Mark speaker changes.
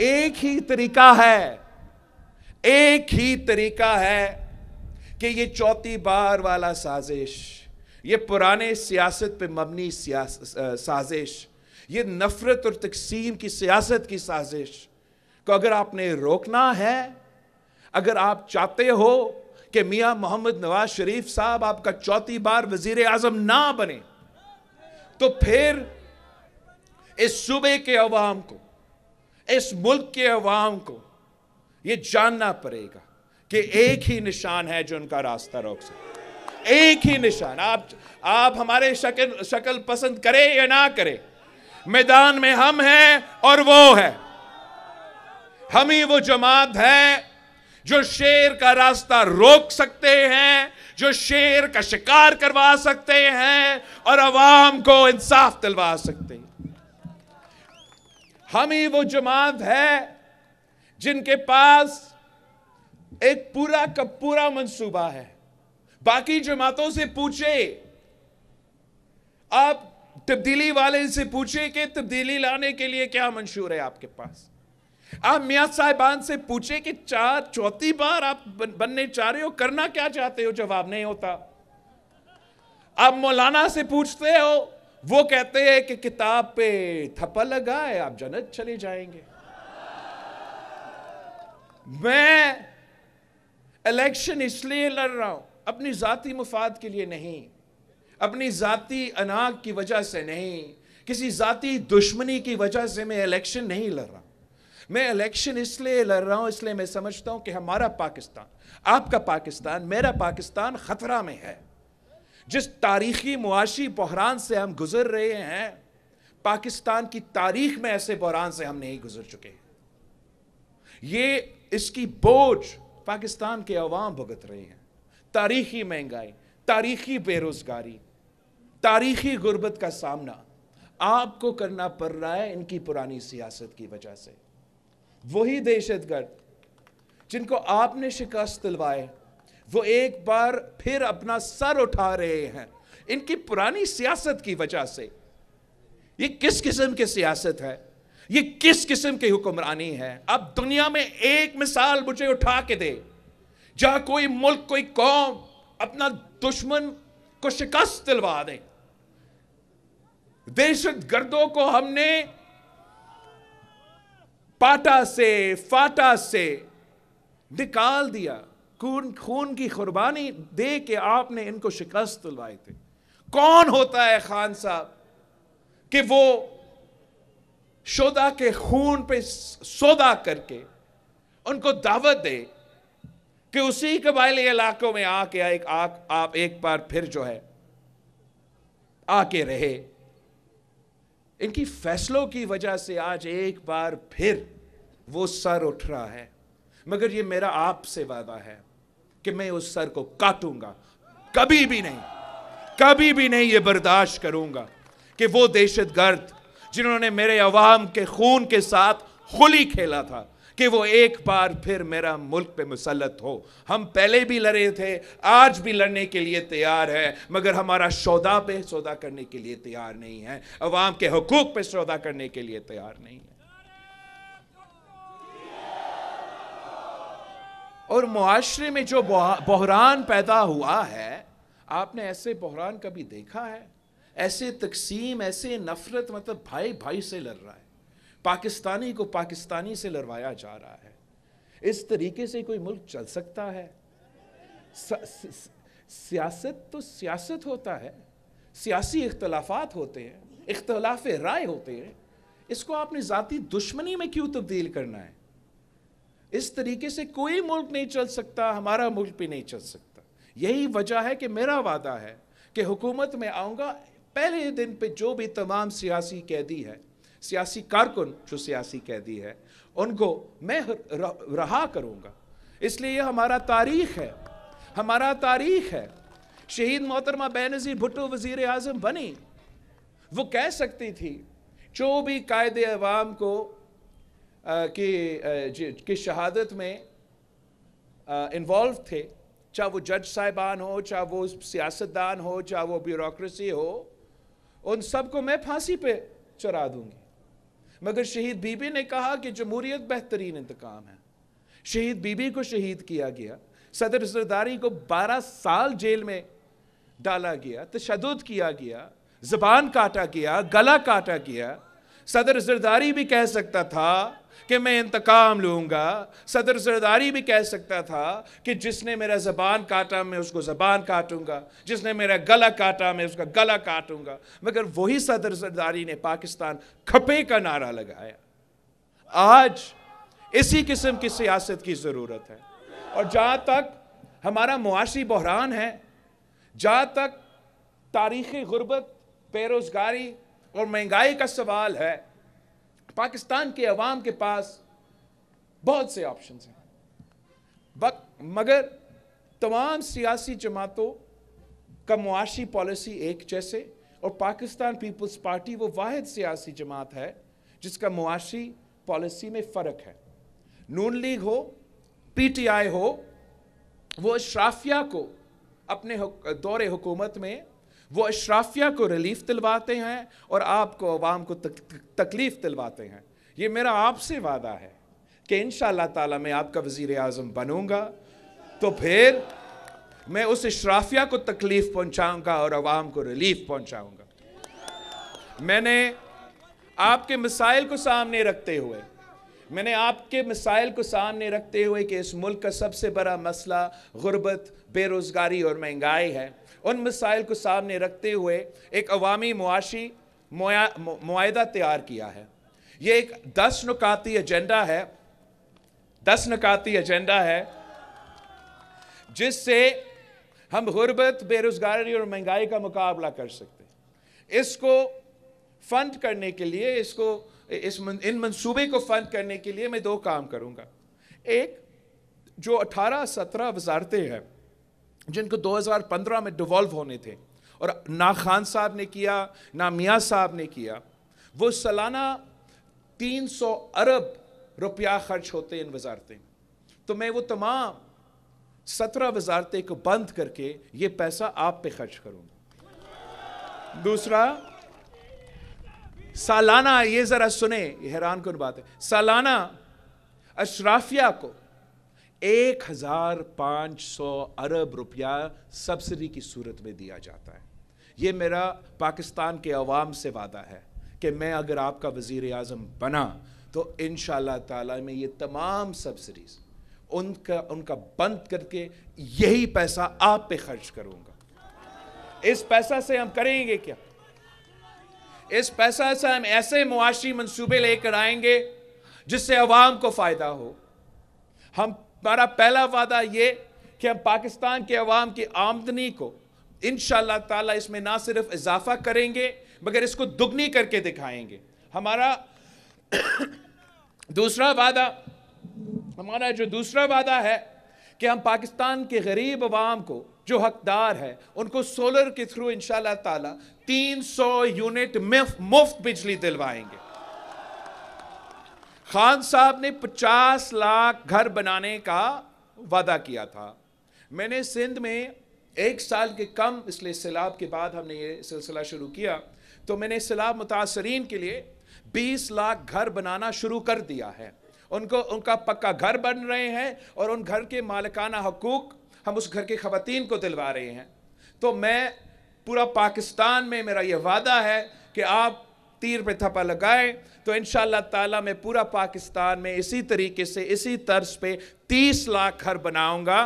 Speaker 1: एक ही तरीका है एक ही तरीका है कि ये चौथी बार वाला साजिश ये पुराने सियासत पे मबनी साजिश ये नफरत और तकसीम की सियासत की साजिश को अगर आपने रोकना है अगर आप चाहते हो कि मियाँ मोहम्मद नवाज शरीफ साहब आपका चौथी बार वजीर आजम ना बने तो फिर इस सूबे के अवाम को इस मुल्क के अवाम को यह जानना पड़ेगा कि एक ही निशान है जो उनका रास्ता रोक सकता एक ही निशान आप आप हमारे शकल शकल पसंद करें या ना करें मैदान में हम हैं और वो है हम ही वो जमात है जो शेर का रास्ता रोक सकते हैं जो शेर का शिकार करवा सकते हैं और आवाम को इंसाफ दिलवा सकते हैं हम ही वो जमात है जिनके पास एक पूरा का पूरा मंसूबा है बाकी जमातों से पूछे आप तब्दीली वाले से पूछे कि तब्दीली लाने के लिए क्या मंशूर है आपके पास आप मिया साहिबान से पूछे कि चार चौथी बार आप बनने चाह रहे हो करना क्या चाहते हो जवाब नहीं होता आप मौलाना से पूछते हो वो कहते हैं कि किताब पे थप्पड़ लगाए आप जन्नत चले जाएंगे मैं इलेक्शन इसलिए लड़ रहा हूं अपनी जाति मुफाद के लिए नहीं अपनी जाति अनाग की वजह से नहीं किसी जाति दुश्मनी की वजह से मैं इलेक्शन नहीं लड़ रहा मैं इलेक्शन इसलिए लड़ रहा हूं इसलिए मैं समझता हूं कि हमारा पाकिस्तान आपका पाकिस्तान मेरा पाकिस्तान खतरा में है जिस तारीखी मुआशी बहरान से हम गुजर रहे हैं पाकिस्तान की तारीख में ऐसे बहरान से हम नहीं गुजर चुके हैं ये इसकी बोझ पाकिस्तान के अवाम भुगत रहे हैं तारीखी महंगाई तारीखी बेरोजगारी तारीखी गुर्बत का सामना आपको करना पड़ रहा है इनकी पुरानी सियासत की वजह से वही दहशतगर्द जिनको आपने शिकस्त दिलवाए वो एक बार फिर अपना सर उठा रहे हैं इनकी पुरानी सियासत की वजह से ये किस किस्म की सियासत है ये किस किस्म की हुक्मरानी है अब दुनिया में एक मिसाल मुझे उठा के दे जहां कोई मुल्क कोई कौम अपना दुश्मन को शिकस्त दिलवा दे दहशत गर्दों को हमने पाटा से फाटा से निकाल दिया खून खून की कुर्बानी दे के आपने इनको शिकस्त दिलवाई थी कौन होता है खान साहब कि वो शोदा के खून पे सौदा करके उनको दावत दे कि उसी कबायली इलाकों में आके एक आक आप एक बार फिर जो है आके रहे इनकी फैसलों की वजह से आज एक बार फिर वो सर उठ रहा है मगर ये मेरा आपसे वादा है कि मैं उस सर को काटूंगा कभी भी नहीं कभी भी नहीं ये बर्दाश्त करूंगा कि वो दहशत गर्द जिन्होंने मेरे अवाम के खून के साथ खुली खेला था कि वो एक बार फिर मेरा मुल्क पे मुसलत हो हम पहले भी लड़े थे आज भी लड़ने के लिए तैयार है मगर हमारा सौदा पे सौदा करने के लिए तैयार नहीं है अवाम के हकूक़ पे सौदा करने के लिए तैयार नहीं है और माशरे में जो बहरान पैदा हुआ है आपने ऐसे बहरान कभी देखा है ऐसे तकसीम ऐसे नफरत मतलब भाई भाई से लड़ रहा है पाकिस्तानी को पाकिस्तानी से लड़वाया जा रहा है इस तरीके से कोई मुल्क चल सकता है सियासत तो सियासत होता है सियासी इख्तलाफात होते हैं इख्तलाफ राय होते हैं इसको आपने ज़ाती दुश्मनी में क्यों तब्दील करना है इस तरीके से कोई मुल्क नहीं चल सकता हमारा मुल्क भी नहीं चल सकता यही वजह है कि मेरा वादा है कि हुकूमत में आऊँगा पहले दिन पे जो भी तमाम सियासी कैदी है सियासी कारकुन जो सियासी कैदी है उनको मैं रहा करूँगा इसलिए यह हमारा तारीख है हमारा तारीख है शहीद मोहतरमा बेनज़ीर भुट्टो वजीर अजम बनी वो कह सकती थी जो भी कायद अवाम को की की शहादत में इन्वॉल्व थे चाहे वो जज साहिबान हो चाहे वो सियासतदान हो चाहे वो ब्यूरोसी हो उन सबको मैं फांसी पे चढ़ा दूंगी मगर शहीद बीबी ने कहा कि जमहूरियत बेहतरीन इंतकाम है शहीद बीबी को शहीद किया गया सदर सरदारी को 12 साल जेल में डाला गया तशद किया गया जबान काटा गया गला काटा गया सदर जरदारी भी कह सकता था कि मैं इंतकाम लूंगा सदर जरदारी भी कह सकता था कि जिसने मेरा ज़बान काटा मैं उसको ज़बान काटूंगा जिसने मेरा गला काटा मैं उसका गला काटूंगा मगर वही सदर जरदारी ने पाकिस्तान खपे का नारा लगाया आज इसी किस्म की सियासत की ज़रूरत है और जहाँ तक हमारा मुआशी बहरान है जहाँ तक तारीखी गुर्बत बेरोज़गारी और महंगाई का सवाल है पाकिस्तान के अवाम के पास बहुत से ऑप्शन हैं बक, मगर तमाम सियासी जमातों का मुआशी पॉलिसी एक जैसे और पाकिस्तान पीपल्स पार्टी वो वाद सियासी जमात है जिसका मुआशी पॉलिसी में फ़र्क है नून लीग हो पीटीआई हो वो अशराफिया को अपने दौरे हुकूमत में वो अशराफिया को रिलीफ दिलवाते हैं और आपको अवाम को तक, तकलीफ दिलवाते हैं ये मेरा आपसे वादा है कि इन ताला मैं आपका वजीर अजम बनूँगा तो फिर मैं उस अशराफिया को तकलीफ पहुँचाऊँगा और आवाम को रिलीफ पहुँचाऊँगा मैंने आपके मिसाइल को सामने रखते हुए मैंने आपके मिसाइल को सामने रखते हुए कि इस मुल्क का सबसे बड़ा मसला गुर्बत बेरोज़गारी और महंगाई है उन मिसाइल को सामने रखते हुए एक अवामी मुआशी मुआदा तैयार किया है ये एक दस नकाती एजेंडा है दस नकाती एजेंडा है जिससे हम गुर्बत बेरोज़गारी और महंगाई का मुकाबला कर सकते हैं इसको फंड करने के लिए इसको इस मन, इन मंसूबे को फंड करने के लिए मैं दो काम करूंगा एक जो 18-17 वजारतें हैं जिनको 2015 में डिवॉल्व होने थे और ना खान साहब ने किया ना मियाँ साहब ने किया वो सालाना 300 अरब रुपया खर्च होते इन वजारतें तो मैं वो तमाम सत्रह वजारतें को बंद करके ये पैसा आप पे खर्च करूँगा दूसरा सालाना ये जरा सुने हैरान कन बात है सालाना अशराफिया को एक हजार पांच सौ अरब रुपया सब्सिडी की सूरत में दिया जाता है ये मेरा पाकिस्तान के अवाम से वादा है कि मैं अगर आपका वजीर अजम बना तो इन ताला में ये तमाम सब्सिडीज़ उनका उनका बंद करके यही पैसा आप पे खर्च करूंगा इस पैसा से हम करेंगे क्या इस पैसा से हम ऐसे मुआशी मनसूबे लेकर आएंगे जिससे अवाम को फ़ायदा हो हम हमारा पहला वादा ये कि हम पाकिस्तान के अवाम की आमदनी को इन ताला इसमें ना सिर्फ इजाफा करेंगे मगर इसको दुगनी करके दिखाएंगे हमारा दूसरा वादा हमारा जो दूसरा वादा है कि हम पाकिस्तान के गरीब अवाम को जो हकदार है उनको सोलर के थ्रू इन ताला 300 यूनिट मुफ्त बिजली दिलवाएंगे खान साहब ने 50 लाख घर बनाने का वादा किया था मैंने सिंध में एक साल के कम इसलिए सैलाब के बाद हमने ये सिलसिला शुरू किया तो मैंने सैलाब मुतासरीन के लिए 20 लाख घर बनाना शुरू कर दिया है उनको उनका पक्का घर बन रहे हैं और उन घर के मालिकाना हकूक़ हम उस घर के ख़वातीन को दिलवा रहे हैं तो मैं पूरा पाकिस्तान में मेरा यह वादा है कि आप तीर पे थपा लगाए तो इन ताला मैं पूरा पाकिस्तान में इसी तरीके से इसी तर्ज पे तीस लाख घर बनाऊंगा